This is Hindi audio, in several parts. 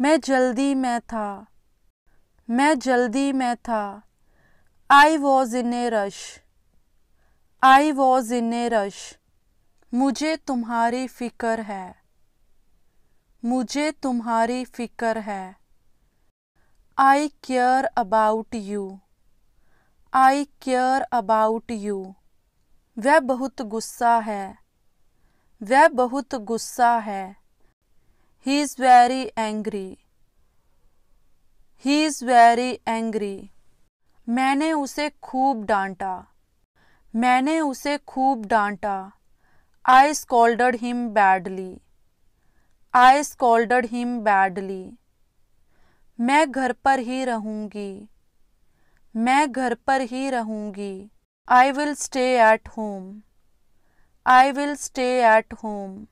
मैं जल्दी में था मैं जल्दी में था I was in a rush I was in a rush मुझे तुम्हारी फिक्र है मुझे तुम्हारी फिक्र है I care about you I care about you वह बहुत गुस्सा है वह बहुत गुस्सा है he is very angry he is very angry मैंने उसे खूब डांटा मैंने उसे खूब डांटा I scolded him badly I scolded him badly मैं घर पर ही रहूंगी मैं घर पर ही रहूंगी I will stay at home I will stay at home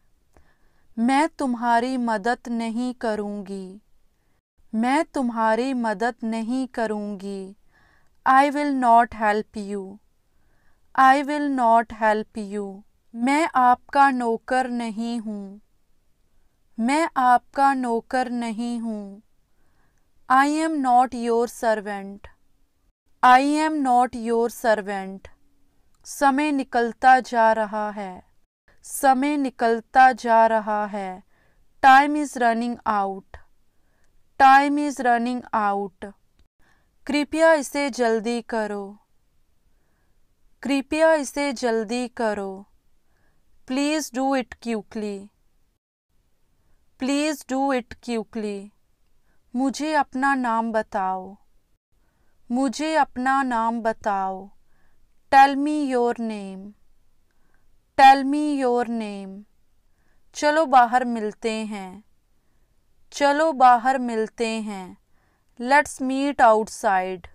मैं तुम्हारी मदद नहीं करूँगी मैं तुम्हारी मदद नहीं करूँगी I will not help you I will not help you मैं आपका नौकर नहीं हूँ मैं आपका नौकर नहीं हूँ I am not your servant I am not your servant समय निकलता जा रहा है समय निकलता जा रहा है time is running out time is running out कृपया इसे जल्दी करो कृपया इसे जल्दी करो please do it quickly please do it quickly मुझे अपना नाम बताओ मुझे अपना नाम बताओ tell me your name tell me your name चलो बाहर मिलते हैं चलो बाहर मिलते हैं let's meet outside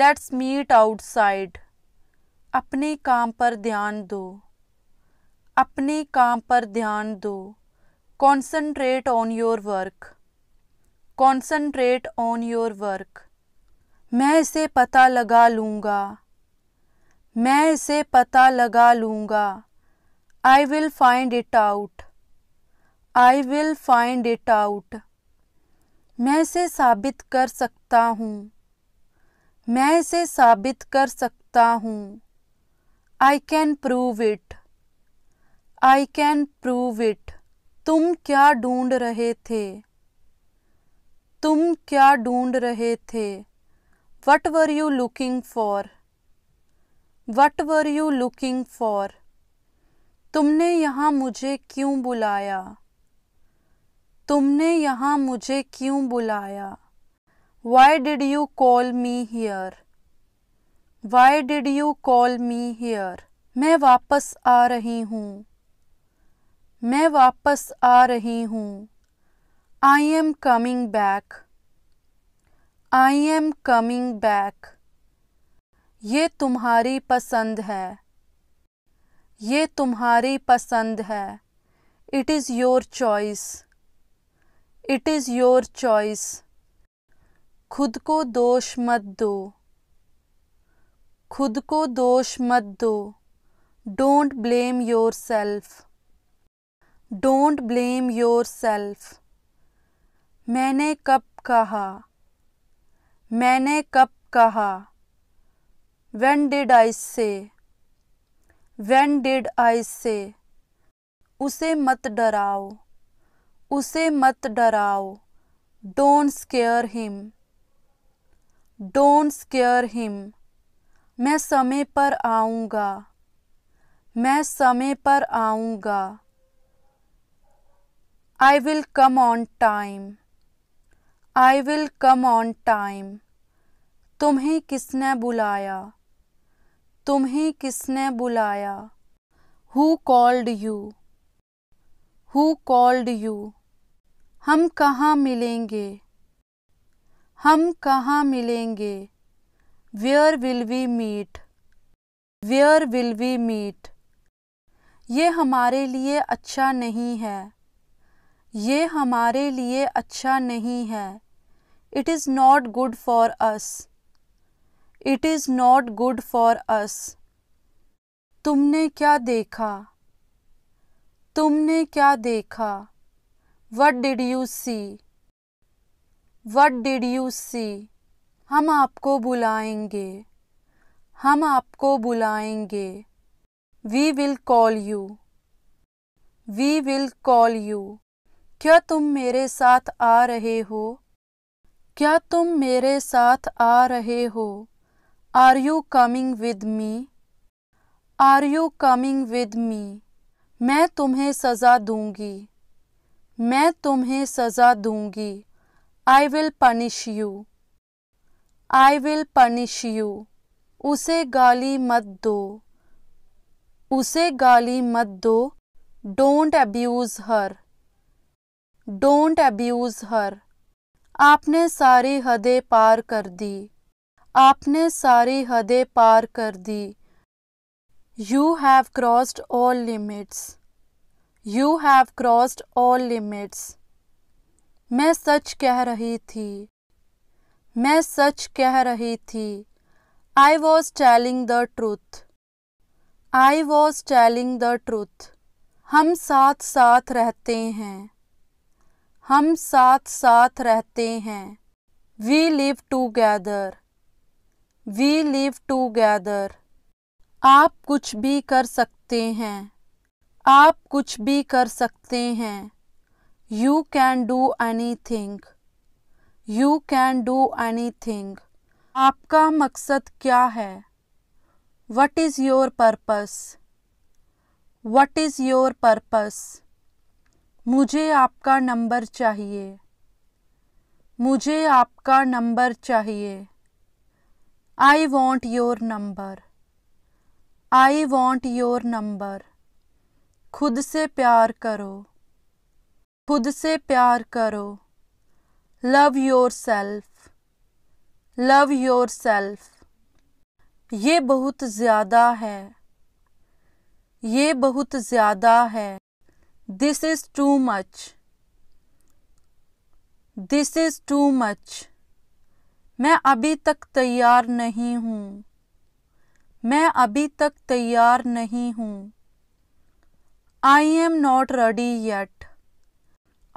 let's meet outside अपने काम पर ध्यान दो अपने काम पर ध्यान दो concentrate on your work concentrate on your work मैं इसे पता लगा लूँगा मैं इसे पता लगा लूँगा I will find it out I will find it out मैं इसे साबित कर सकता हूँ मैं इसे साबित कर सकता हूँ I can prove it I can prove it तुम क्या ढूंढ रहे थे तुम क्या ढूंढ रहे थे what were you looking for what were you looking for तुमने यहाँ मुझे क्यों बुलाया तुमने यहाँ मुझे क्यों बुलाया why did you call me here why did you call me here मैं वापस आ रही हूँ मैं वापस आ रही हूँ I am coming back I am coming back ये तुम्हारी पसंद है ये तुम्हारी पसंद है it is your choice it is your choice खुद को दोष मत दो खुद को दोष मत दो don't blame yourself don't blame yourself मैंने कब कहा मैंने कब कहा when did I say when did I say उसे मत डराओ उसे मत डराओ don't scare him don't scare him मैं समय पर आऊँगा मैं समय पर आऊँगा I will come on time I will come on time तुम्हें किसने बुलाया तुम्हें किसने बुलाया who called you who called you हम कहाँ मिलेंगे हम कहाँ मिलेंगे where will we meet where will we meet ये हमारे लिए अच्छा नहीं है ये हमारे लिए अच्छा नहीं है it is not good for us it is not good for us तुमने क्या देखा तुमने क्या देखा what did you see what did you see हम आपको बुलाएंगे हम आपको बुलाएंगे we will call you we will call you क्या तुम मेरे साथ आ रहे हो क्या तुम मेरे साथ आ रहे हो are you coming with me are you coming with me मैं तुम्हें सज़ा दूंगी मैं तुम्हें सज़ा दूंगी I will punish you I will punish you उसे गाली मत दो उसे गाली मत दो don't abuse her don't abuse her आपने सारी हदें पार कर दी आपने सारी हदें पार कर दी you have crossed all limits you have crossed all limits मैं सच कह रही थी मैं सच कह रही थी I was telling the truth I was telling the truth हम साथ साथ रहते हैं हम साथ साथ रहते हैं we live together we live together आप कुछ भी कर सकते हैं आप कुछ भी कर सकते हैं you can do anything you can do anything आपका मकसद क्या है what is your purpose what is your purpose मुझे आपका नंबर चाहिए मुझे आपका नंबर चाहिए I want your number I want your number खुद से प्यार करो खुद से प्यार करो love yourself love yourself ये बहुत ज़्यादा है ये बहुत ज़्यादा है this is too much this is too much मैं अभी तक तैयार नहीं हूँ मैं अभी तक तैयार नहीं हूँ I am not ready yet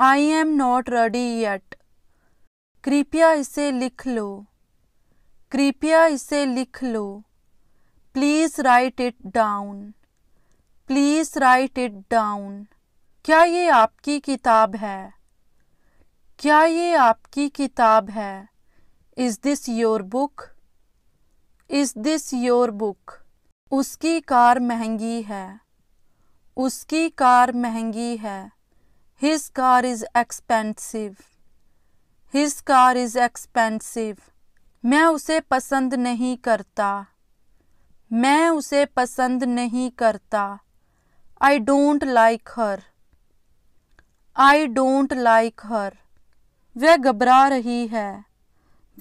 I am not ready yet कृपया इसे लिख लो कृपया इसे लिख लो please write it down please write it down क्या ये आपकी किताब है क्या ये आपकी किताब है is this your book is this your book उसकी कार महंगी है उसकी कार महंगी है his car is expensive his car is expensive मैं उसे पसंद नहीं करता मैं उसे पसंद नहीं करता I don't like her I don't like her वह घबरा रही है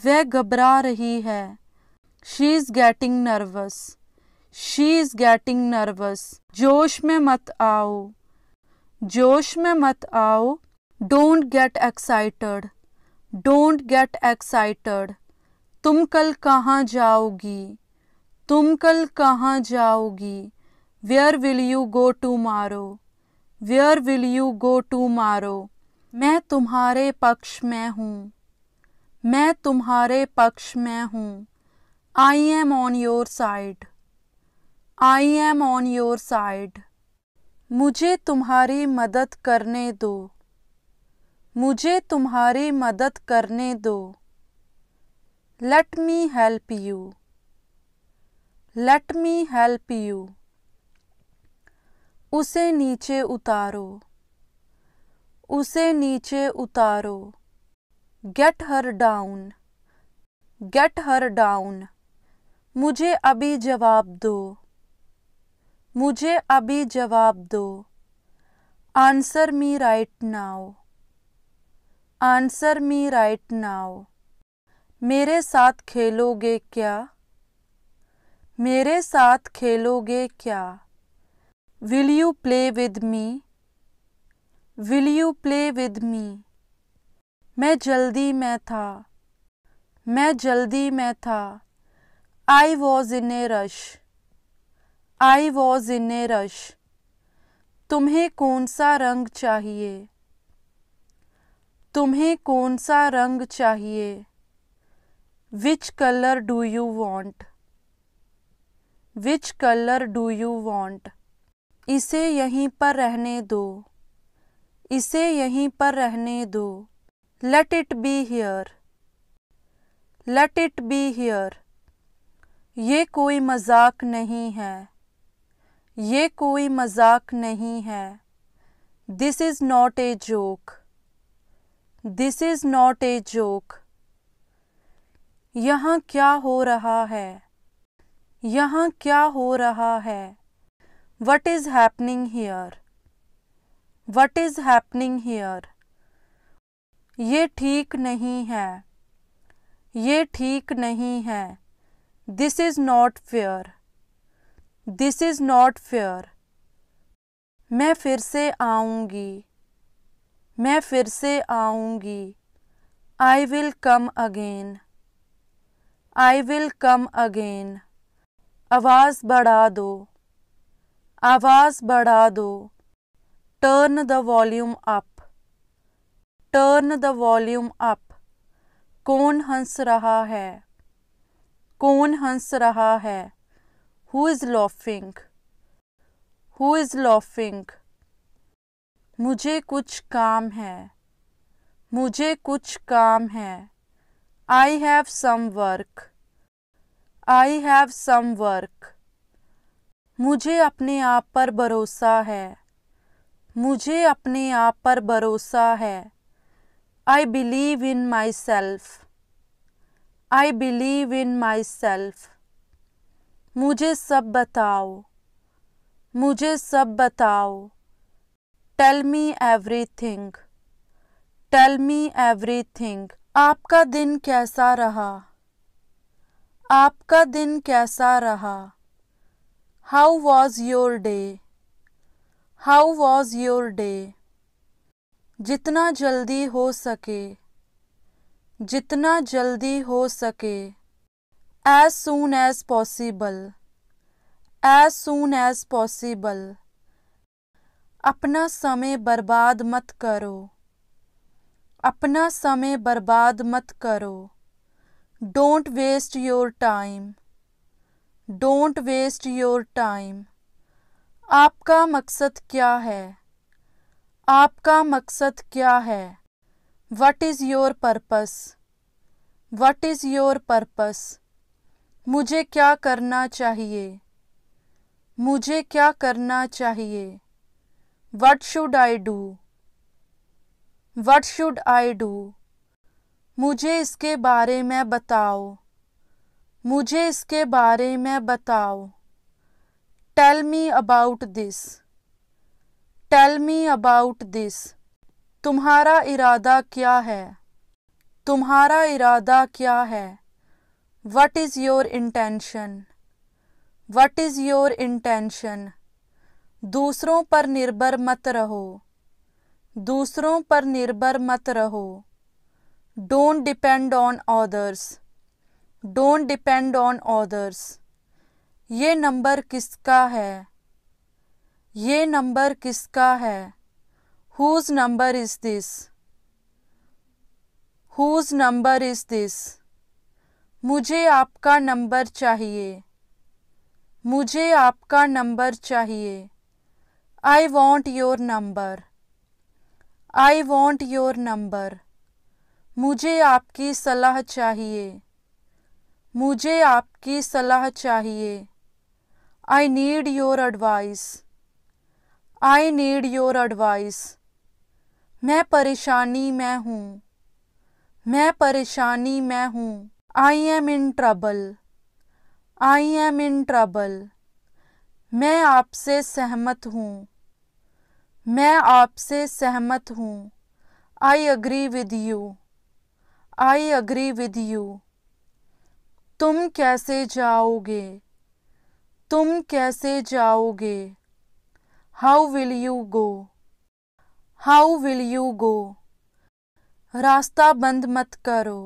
वह घबरा रही है she is getting nervous she is getting nervous जोश में मत आओ जोश में मत आओ don't get excited don't get excited तुम कल कहाँ जाओगी तुम कल कहाँ जाओगी where will you go tomorrow where will you go tomorrow मैं तुम्हारे पक्ष में हूँ मैं तुम्हारे पक्ष में हूँ I am on your side I am on your side मुझे तुम्हारी मदद करने दो मुझे तुम्हारी मदद करने दो let me help you let me help you उसे नीचे उतारो उसे नीचे उतारो get her down get her down मुझे अभी जवाब दो मुझे अभी जवाब दो answer me right now answer me right now मेरे साथ खेलोगे क्या मेरे साथ खेलोगे क्या will you play with me will you play with me मैं जल्दी में था मैं जल्दी में था I was in a rush I was in a rush तुम्हें कौन सा रंग चाहिए तुम्हें कौन सा रंग चाहिए which colour do you want which colour do you want इसे यहीं पर रहने दो इसे यहीं पर रहने दो let it be here let it be here ये कोई मजाक नहीं है ये कोई मजाक नहीं है this is not a joke this is not a joke यहाँ क्या हो रहा है यहाँ क्या हो रहा है what is happening here what is happening here ये ठीक नहीं है ये ठीक नहीं है this is not fair this is not fair मैं फिर से आऊंगी मैं फिर से आऊंगी I will come again I will come again आवाज़ बढ़ा दो आवाज़ बढ़ा दो turn the volume up turn the volume up कौन हंस रहा है कौन हंस रहा है who is laughing who is laughing मुझे कुछ काम है मुझे कुछ काम है I have some work I have some work मुझे अपने आप पर भरोसा है मुझे अपने आप पर भरोसा है I believe in myself I believe in myself मुझे सब बताओ मुझे सब बताओ tell me everything tell me everything आपका दिन कैसा रहा आपका दिन कैसा रहा how was your day how was your day जितना जल्दी हो सके जितना जल्दी हो सके as soon as possible as soon as possible अपना समय बर्बाद मत करो अपना समय बर्बाद मत करो don't waste your time don't waste your time आपका मकसद क्या है आपका मकसद क्या है what is your purpose what is your purpose मुझे क्या करना चाहिए मुझे क्या करना चाहिए what should I do what should I do मुझे इसके बारे में बताओ मुझे इसके बारे में बताओ tell me about this tell me about this तुम्हारा इरादा क्या है तुम्हारा इरादा क्या है what is your intention what is your intention दूसरों पर निर्भर मत रहो दूसरों पर निर्भर मत रहो don't depend on others don't depend on others ये नंबर किसका है ये नंबर किसका है whose number is this whose number is this मुझे आपका नंबर चाहिए मुझे आपका नंबर चाहिए I want your number I want your number मुझे आपकी सलाह चाहिए मुझे आपकी सलाह चाहिए I need your advice I need your advice मैं परेशानी मैं हूँ मैं परेशानी में हूँ I am in trouble I am in trouble मैं आपसे सहमत हूँ मैं आपसे सहमत हूँ I agree with you I agree with you तुम कैसे जाओगे तुम कैसे जाओगे how will you go how will you go रास्ता बंद मत करो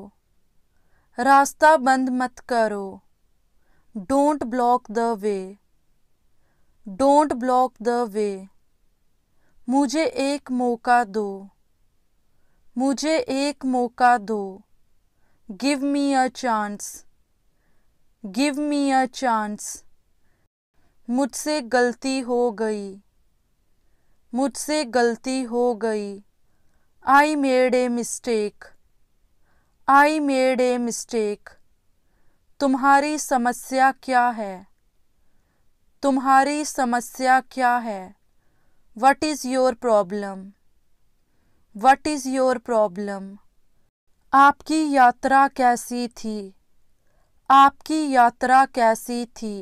रास्ता बंद मत करो don't block the way don't block the way मुझे एक मौका दो मुझे एक मौका दो give me a chance give me a chance मुझसे गलती हो गई मुझसे गलती हो गई I made a mistake I made a mistake तुम्हारी समस्या क्या है तुम्हारी समस्या क्या है what is your problem what is your problem आपकी यात्रा कैसी थी आपकी यात्रा कैसी थी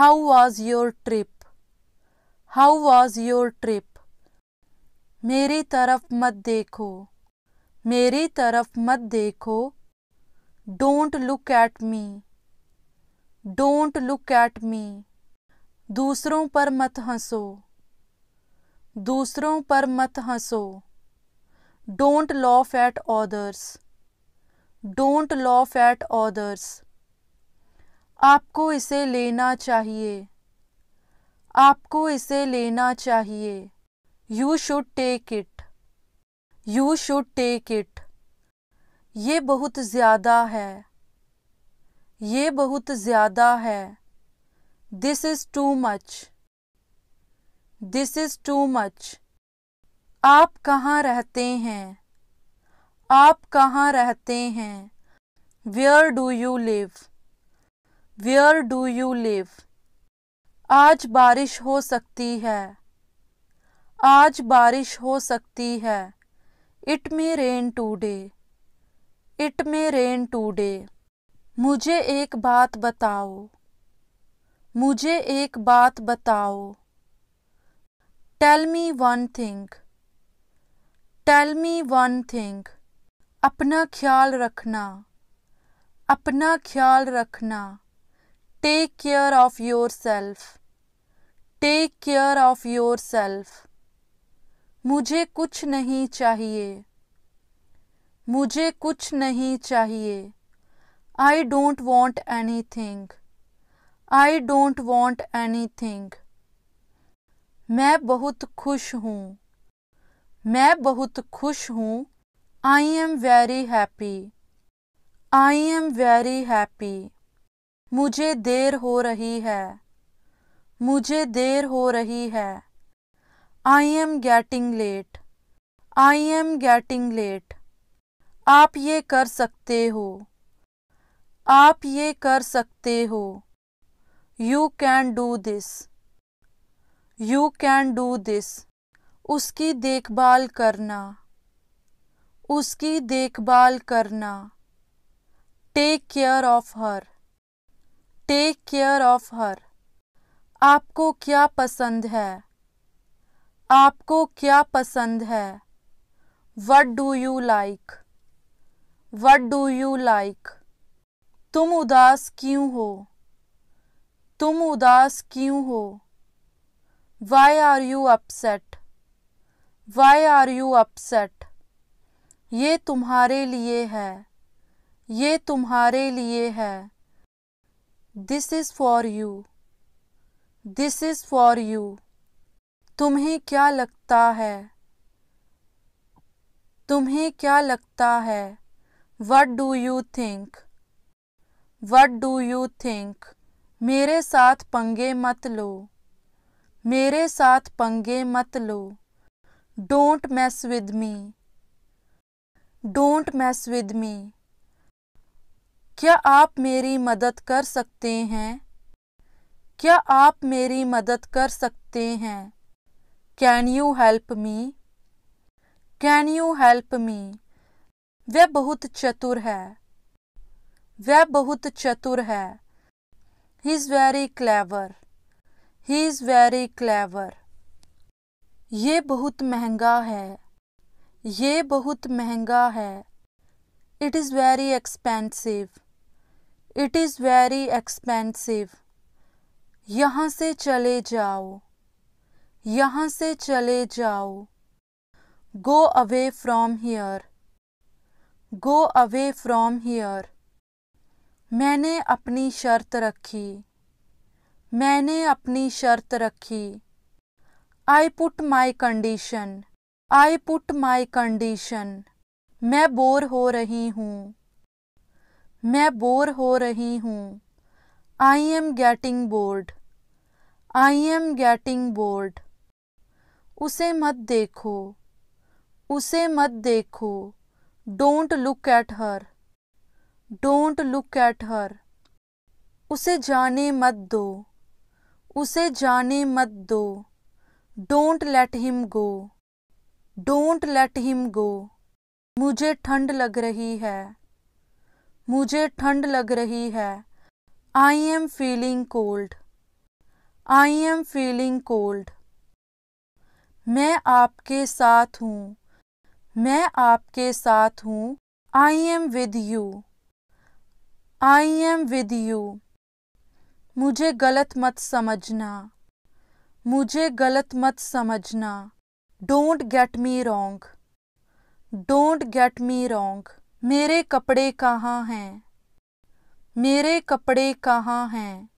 how was your trip how was your trip मेरी तरफ मत देखो मेरी तरफ मत देखो don't look at me don't look at me दूसरों पर मत हंसो दूसरों पर मत हंसो don't laugh at others don't laugh at others आपको इसे लेना चाहिए आपको इसे लेना चाहिए you should take it you should take it ये बहुत ज़्यादा है ये बहुत ज़्यादा है this is too much this is too much आप कहाँ रहते हैं आप कहाँ रहते हैं where do you live where do you live आज बारिश हो सकती है आज बारिश हो सकती है it may rain today it may rain today मुझे एक बात बताओ मुझे एक बात बताओ tell me one thing tell me one thing अपना ख्याल रखना अपना ख्याल रखना take care of yourself take care of yourself मुझे कुछ नहीं चाहिए मुझे कुछ नहीं चाहिए I don't want anything I don't want anything मैं बहुत खुश हूँ मैं बहुत खुश हूँ I am very happy I am very happy मुझे देर हो रही है मुझे देर हो रही है I am getting late I am getting late आप ये कर सकते हो आप ये कर सकते हो you can do this you can do this उसकी देखभाल करना उसकी देखभाल करना take care of her take care of her आपको क्या पसंद है आपको क्या पसंद है what do you like what do you like तुम उदास क्यों हो तुम उदास क्यों हो why are you upset why are you upset ये तुम्हारे लिए है ये तुम्हारे लिए है this is for you this is for you तुम्हें क्या लगता है तुम्हें क्या लगता है what do you think what do you think मेरे साथ पंगे मत लो मेरे साथ पंगे मत लो don't mess with me don't mess with me क्या आप मेरी मदद कर सकते हैं क्या आप मेरी मदद कर सकते हैं can you help me can you help me वह बहुत चतुर है वह बहुत चतुर है he is very clever he is very clever ये बहुत महंगा है ये बहुत महंगा है it is very expensive it is very expensive यहाँ से चले जाओ यहाँ से चले जाओ go away from here go away from here मैंने अपनी शर्त रखी मैंने अपनी शर्त रखी I put my condition I put my condition मैं बोर हो रही हूँ मैं बोर हो रही हूँ I am getting bored I am getting bored उसे मत देखो उसे मत देखो don't look at her don't look at her उसे जाने मत दो उसे जाने मत दो don't let him go don't let him go मुझे ठंड लग रही है मुझे ठंड लग रही है I am feeling cold. I am feeling cold. मैं आपके साथ हूँ मैं आपके साथ हूँ I am with you I am with you मुझे गलत मत समझना मुझे गलत मत समझना don't get me wrong. Don't get me wrong. मेरे कपड़े कहाँ हैं मेरे कपड़े कहाँ हैं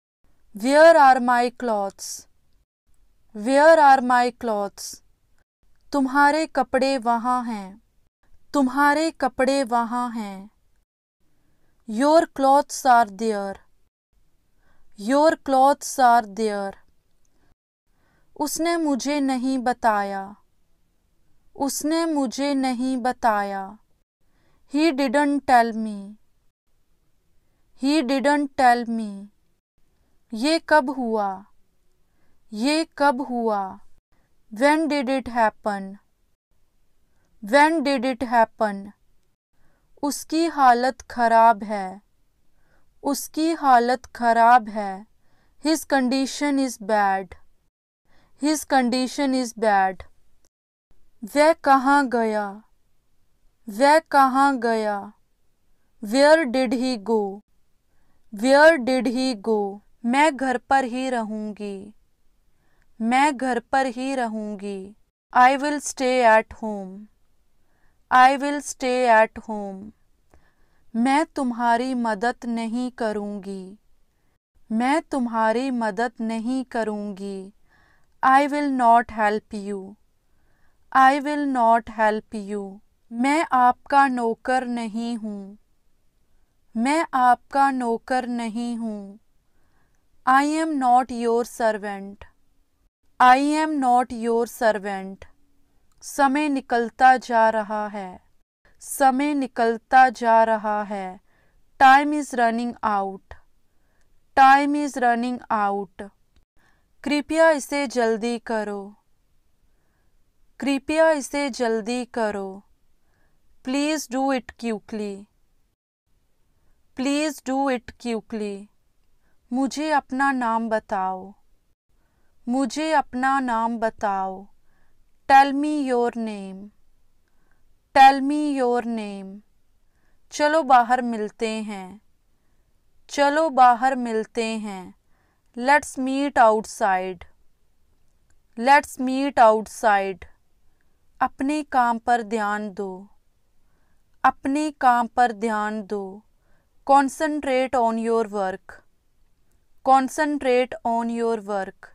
where are my clothes where are my clothes तुम्हारे कपड़े वहाँ हैं तुम्हारे कपड़े वहाँ हैं your clothes are there your clothes are there उसने मुझे नहीं बताया उसने मुझे नहीं बताया he didn't tell me he didn't tell me ये कब हुआ ये कब हुआ when did it happen when did it happen उसकी हालत खराब है उसकी हालत खराब है his condition is bad his condition is bad वह कहाँ गया वह कहाँ गया where did he go where did he go मैं घर पर ही रहूँगी मैं घर पर ही रहूंगी I will stay at home I will stay at home मैं तुम्हारी मदद नहीं करूँगी मैं तुम्हारी मदद नहीं करूँगी I will not help you I will not help you मैं आपका नौकर नहीं हूँ मैं आपका नौकर नहीं हूँ I am not your servant I am not your servant समय निकलता जा रहा है समय निकलता जा रहा है time is running out time is running out कृपया इसे जल्दी करो कृपया इसे जल्दी करो please do it quickly please do it quickly मुझे अपना नाम बताओ मुझे अपना नाम बताओ tell me your name tell me your name चलो बाहर मिलते हैं चलो बाहर मिलते हैं let's meet outside let's meet outside अपने काम पर ध्यान दो अपने काम पर ध्यान दो concentrate on your work concentrate on your work